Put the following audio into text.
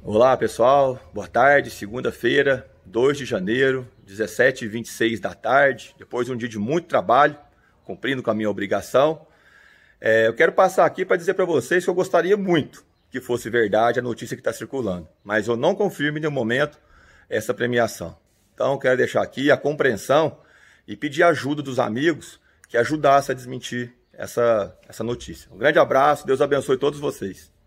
Olá pessoal, boa tarde, segunda-feira, 2 de janeiro, 17h26 da tarde, depois de um dia de muito trabalho, cumprindo com a minha obrigação. É, eu quero passar aqui para dizer para vocês que eu gostaria muito que fosse verdade a notícia que está circulando, mas eu não confirmo em nenhum momento essa premiação. Então quero deixar aqui a compreensão e pedir ajuda dos amigos que ajudassem a desmentir essa, essa notícia. Um grande abraço, Deus abençoe todos vocês.